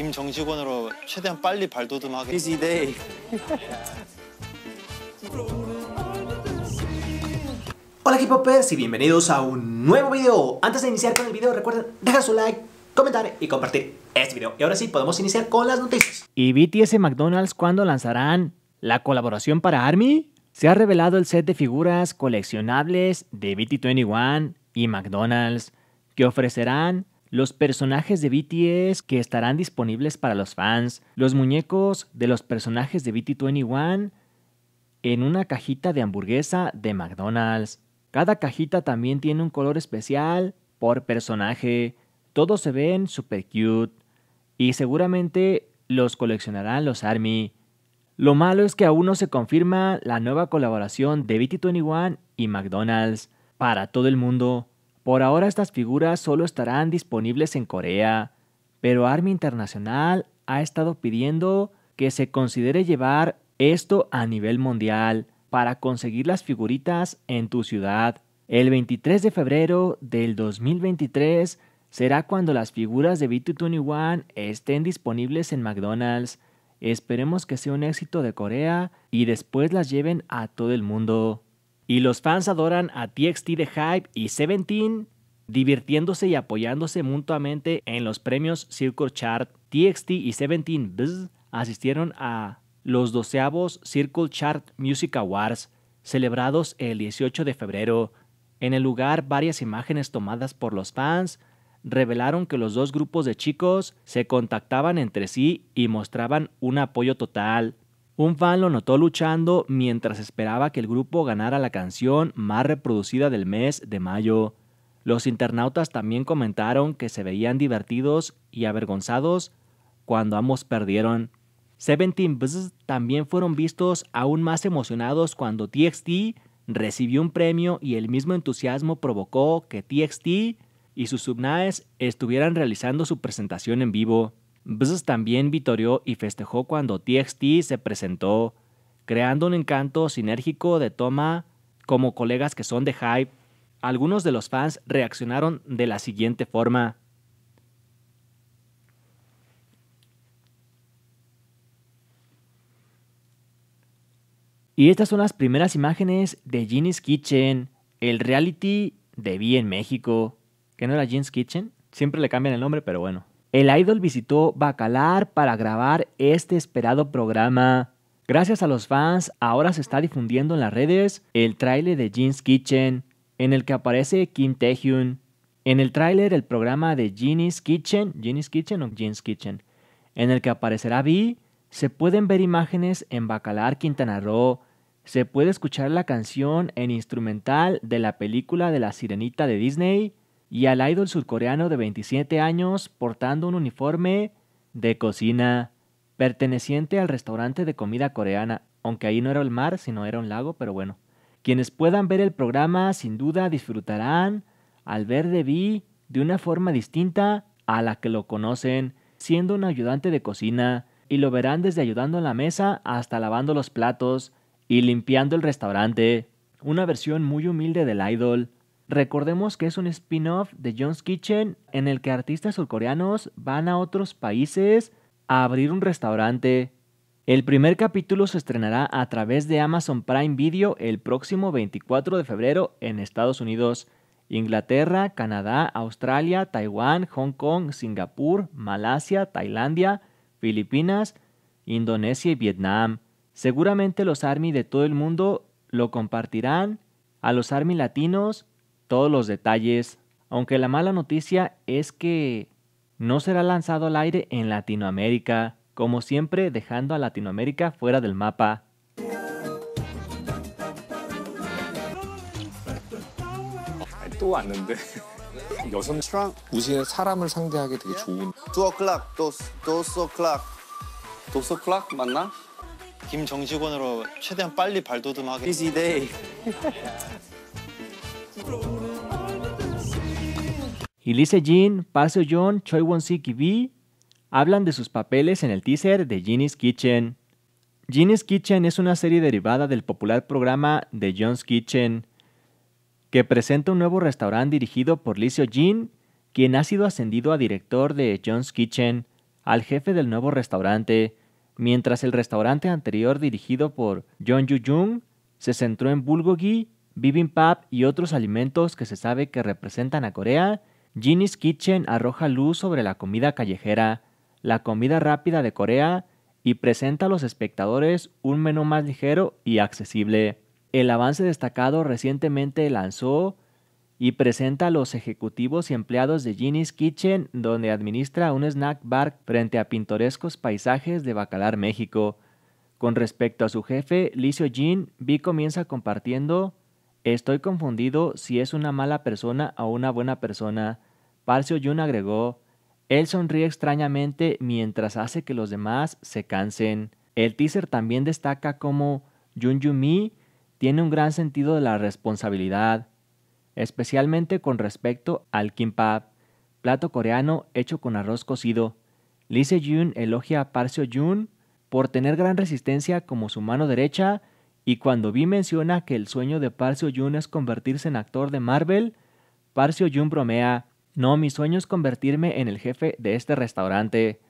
Hola equipo y bienvenidos a un nuevo video. Antes de iniciar con el video recuerden dejar su like, comentar y compartir este video. Y ahora sí, podemos iniciar con las noticias. ¿Y BTS y McDonald's cuándo lanzarán la colaboración para ARMY? Se ha revelado el set de figuras coleccionables de BT21 y McDonald's que ofrecerán los personajes de BTS que estarán disponibles para los fans, los muñecos de los personajes de BT21 en una cajita de hamburguesa de McDonald's. Cada cajita también tiene un color especial por personaje. Todos se ven super cute y seguramente los coleccionarán los ARMY. Lo malo es que aún no se confirma la nueva colaboración de BT21 y McDonald's para todo el mundo. Por ahora estas figuras solo estarán disponibles en Corea, pero Army Internacional ha estado pidiendo que se considere llevar esto a nivel mundial para conseguir las figuritas en tu ciudad. El 23 de febrero del 2023 será cuando las figuras de B221 estén disponibles en McDonald's. Esperemos que sea un éxito de Corea y después las lleven a todo el mundo. Y los fans adoran a TXT de Hype y Seventeen, divirtiéndose y apoyándose mutuamente en los premios Circle Chart. TXT y Seventeen Bzz asistieron a los doceavos Circle Chart Music Awards, celebrados el 18 de febrero. En el lugar, varias imágenes tomadas por los fans revelaron que los dos grupos de chicos se contactaban entre sí y mostraban un apoyo total. Un fan lo notó luchando mientras esperaba que el grupo ganara la canción más reproducida del mes de mayo. Los internautas también comentaron que se veían divertidos y avergonzados cuando ambos perdieron. Seventeen Bzzz también fueron vistos aún más emocionados cuando TXT recibió un premio y el mismo entusiasmo provocó que TXT y sus subnaes estuvieran realizando su presentación en vivo. Bzz también vitoreó y festejó cuando TXT se presentó, creando un encanto sinérgico de toma como colegas que son de hype. Algunos de los fans reaccionaron de la siguiente forma. Y estas son las primeras imágenes de Ginny's Kitchen, el reality de Vi en México. ¿Qué no era Ginny's Kitchen? Siempre le cambian el nombre, pero bueno. El idol visitó Bacalar para grabar este esperado programa. Gracias a los fans, ahora se está difundiendo en las redes el tráiler de Jean's Kitchen, en el que aparece Kim Taehyun. En el tráiler el programa de Jin's Kitchen, Kitchen o Kitchen, en el que aparecerá Vi, se pueden ver imágenes en Bacalar, Quintana Roo. Se puede escuchar la canción en instrumental de la película de La Sirenita de Disney y al idol surcoreano de 27 años portando un uniforme de cocina perteneciente al restaurante de comida coreana, aunque ahí no era el mar, sino era un lago, pero bueno. Quienes puedan ver el programa sin duda disfrutarán al ver de Vi de una forma distinta a la que lo conocen, siendo un ayudante de cocina, y lo verán desde ayudando en la mesa hasta lavando los platos y limpiando el restaurante. Una versión muy humilde del idol, Recordemos que es un spin-off de John's Kitchen en el que artistas surcoreanos van a otros países a abrir un restaurante. El primer capítulo se estrenará a través de Amazon Prime Video el próximo 24 de febrero en Estados Unidos, Inglaterra, Canadá, Australia, Taiwán, Hong Kong, Singapur, Malasia, Tailandia, Filipinas, Indonesia y Vietnam. Seguramente los ARMY de todo el mundo lo compartirán a los ARMY latinos todos los detalles, aunque la mala noticia es que no será lanzado al aire en Latinoamérica, como siempre dejando a Latinoamérica fuera del mapa. Y Lise Jin, Paseo John, Choi Won-sik y hablan de sus papeles en el teaser de Ginny's Kitchen. Ginny's Kitchen es una serie derivada del popular programa The John's Kitchen, que presenta un nuevo restaurante dirigido por Lee jin quien ha sido ascendido a director de John's Kitchen, al jefe del nuevo restaurante, mientras el restaurante anterior dirigido por John Yoo-jung se centró en bulgogi, bibimbap y otros alimentos que se sabe que representan a Corea Ginny's Kitchen arroja luz sobre la comida callejera, la comida rápida de Corea y presenta a los espectadores un menú más ligero y accesible. El avance destacado recientemente lanzó y presenta a los ejecutivos y empleados de Ginny's Kitchen, donde administra un snack bar frente a pintorescos paisajes de Bacalar, México. Con respecto a su jefe, Licio Jin, Vi comienza compartiendo Estoy confundido si es una mala persona o una buena persona. Parcio Yun agregó, él sonríe extrañamente mientras hace que los demás se cansen. El teaser también destaca cómo Jun mi tiene un gran sentido de la responsabilidad, especialmente con respecto al kimbap, plato coreano hecho con arroz cocido. Lise Se-jun elogia a Parcio Jun por tener gran resistencia como su mano derecha y cuando Vi menciona que el sueño de Parcio Jun es convertirse en actor de Marvel, Parcio Jun bromea, no, mi sueño es convertirme en el jefe de este restaurante.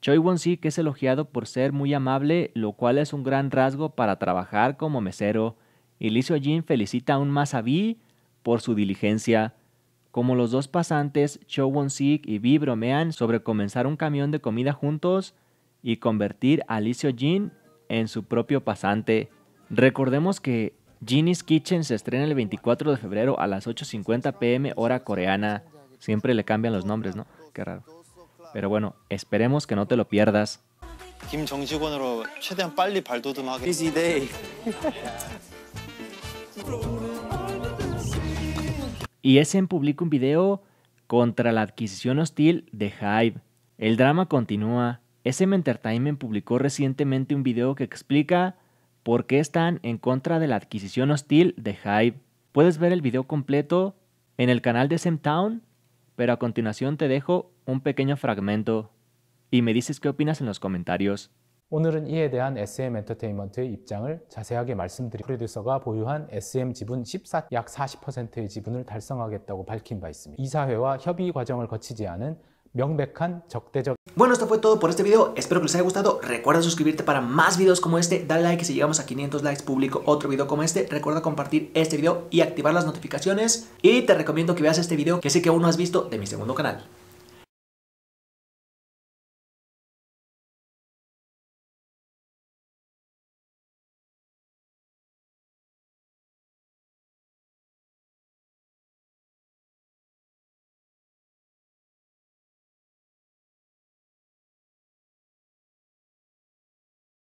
Choi Won-sik es elogiado por ser muy amable, lo cual es un gran rasgo para trabajar como mesero, y Lee Seo-jin felicita aún más a Vi por su diligencia. Como los dos pasantes, Choi Won-sik y Vi bromean sobre comenzar un camión de comida juntos y convertir a Lee Seo-jin en su propio pasante. Recordemos que Genie's Kitchen se estrena el 24 de febrero a las 8.50 pm hora coreana. Siempre le cambian los nombres, ¿no? Qué raro. Pero bueno, esperemos que no te lo pierdas. Y SM publica un video contra la adquisición hostil de Hive. El drama continúa. SM Entertainment publicó recientemente un video que explica por qué están en contra de la adquisición hostil de Hive. Puedes ver el video completo en el canal de town pero a continuación te dejo un pequeño fragmento y me dices qué opinas en los comentarios. Bueno, esto fue todo por este video, espero que les haya gustado, recuerda suscribirte para más videos como este, dale like si llegamos a 500 likes publico otro video como este, recuerda compartir este video y activar las notificaciones y te recomiendo que veas este video que sé que aún no has visto de mi segundo canal.